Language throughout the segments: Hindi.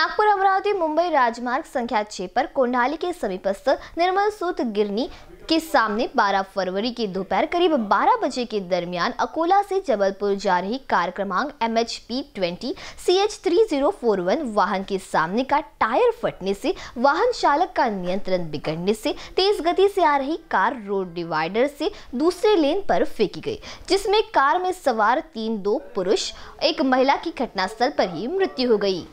नागपुर अमरावती मुंबई राजमार्ग संख्या छह पर कोंडाली के समीपस्थ निर्मल सूत गिरनी के सामने 12 फरवरी की दोपहर करीब 12 बजे के दरमियान अकोला से जबलपुर जा रही कार क्रमांक M H P twenty C H three zero four one वाहन के सामने का टायर फटने से वाहन चालक का नियंत्रण बिगड़ने से तेज गति से आ रही कार रोड डिवाइडर से दूसरे लेन पर फेंकी गई जिसमें कार में सवार तीन दो पुरुष एक महिला की घटनास्थल पर ही मृत्यु हो गई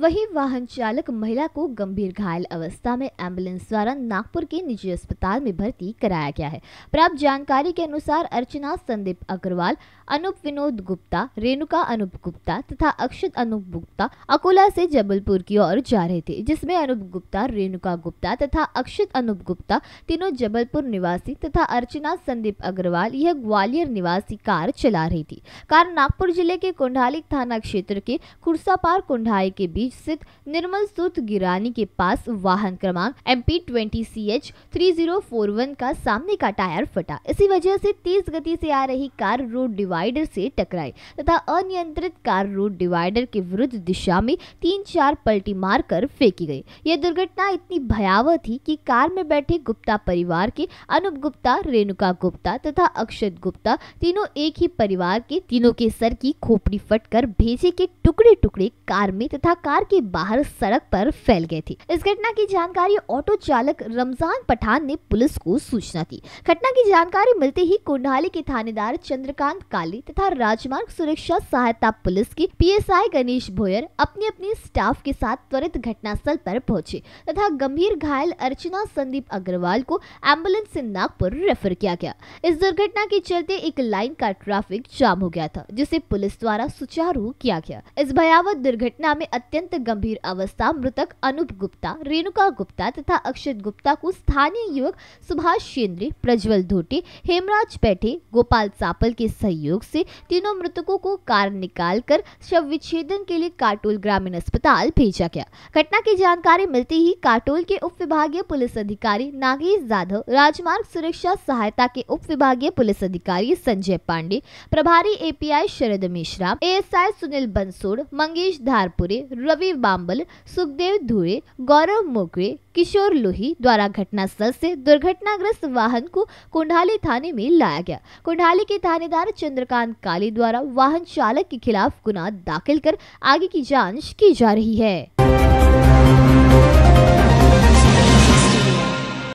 वहीं वाहन चालक महिला को गंभीर घायल अवस्था में एम्बुलेंस द्वारा नागपुर के निजी अस्पताल में भर्ती कराया गया है प्राप्त जानकारी के अनुसार अर्चना संदीप अग्रवाल अनुप विनोद गुप्ता रेणुका अनुप गुप्ता तथा अक्षत अनुप गुप्ता अकोला से जबलपुर की ओर जा रहे थे जिसमें अनुप गुप्ता रेणुका गुप्ता तथा अक्षत अनुप गुप्ता तीनों जबलपुर निवासी तथा अर्चना संदीप अग्रवाल यह ग्वालियर निवासी कार चला रही थी कार नागपुर जिले के कोंढाली थाना क्षेत्र के कुर्सापार कुंडाई के बीच बीच स्थित निर्मल सूत गिरानी के पास वाहन क्रमांक M P twenty C H three zero four one का सामने का टायर फटा इसी वजह से तेज गति से आ रही कार रोड डिवाइडर से टकराई तथा अनियंत्रित कार रोड डिवाइडर के विरुद्ध दिशा में तीन चार पलटी मारकर फेंकी गई यह दुर्घटना इतनी भयावह थी कि कार में बैठे गुप्ता परिवार के अनुप गुप्ता रेणुका गुप्ता तथा अक्षत गुप्ता तीनों एक ही परिवार के तीनों के सर की खोपड़ी फटकर भेजे के टुकड़े टुकड़े कार में तथा कार के बाहर सड़क पर फैल गई थी इस घटना की जानकारी ऑटो चालक रमजान पठान ने पुलिस को सूचना दी घटना की जानकारी मिलते ही कुंडाली के थानेदार चंद्रकांत काली तथा राजमार्ग सुरक्षा सहायता पुलिस की पीएसआई गणेश भोयर अपने अपने स्टाफ के साथ त्वरित घटनास्थल पर पहुंचे तथा गंभीर घायल अर्चना संदीप अग्रवाल को एम्बुलेंस से नागपुर रेफर किया गया इस दुर्घटना के चलते एक लाइन का ट्रैफिक जाम हो गया था जिसे पुलिस द्वारा सुचारू किया गया इस भयावह दुर्घटना में अत्यंत अत्यंत गंभीर अवस्था मृतक अनुप गुप्ता रेणुका गुप्ता तथा अक्षत गुप्ता को स्थानीय युवक सुभाष शेंद्रे प्रज्वल धोटे हेमराज पैठे गोपाल चापल के सहयोग से तीनों मृतकों को कार निकाल कर शव विच्छेदन के लिए काटोल ग्रामीण अस्पताल भेजा गया घटना की जानकारी मिलते ही काटोल के उप विभागीय पुलिस अधिकारी नागेश जाधव राजमार्ग सुरक्षा सहायता के उप विभागीय पुलिस अधिकारी संजय पांडे प्रभारी एपीआई शरद मिश्रा एएसआई सुनील बंसोड़ मंगेश धारपुरे रवि बांबल सुखदेव धुए गौरव मोकरे किशोर लोही द्वारा घटनास्थल से दुर्घटनाग्रस्त वाहन को कुंडाली थाने में लाया गया कुंडाली के थानेदार चंद्रकांत काली द्वारा वाहन चालक के खिलाफ गुना दाखिल कर आगे की जांच की जा रही है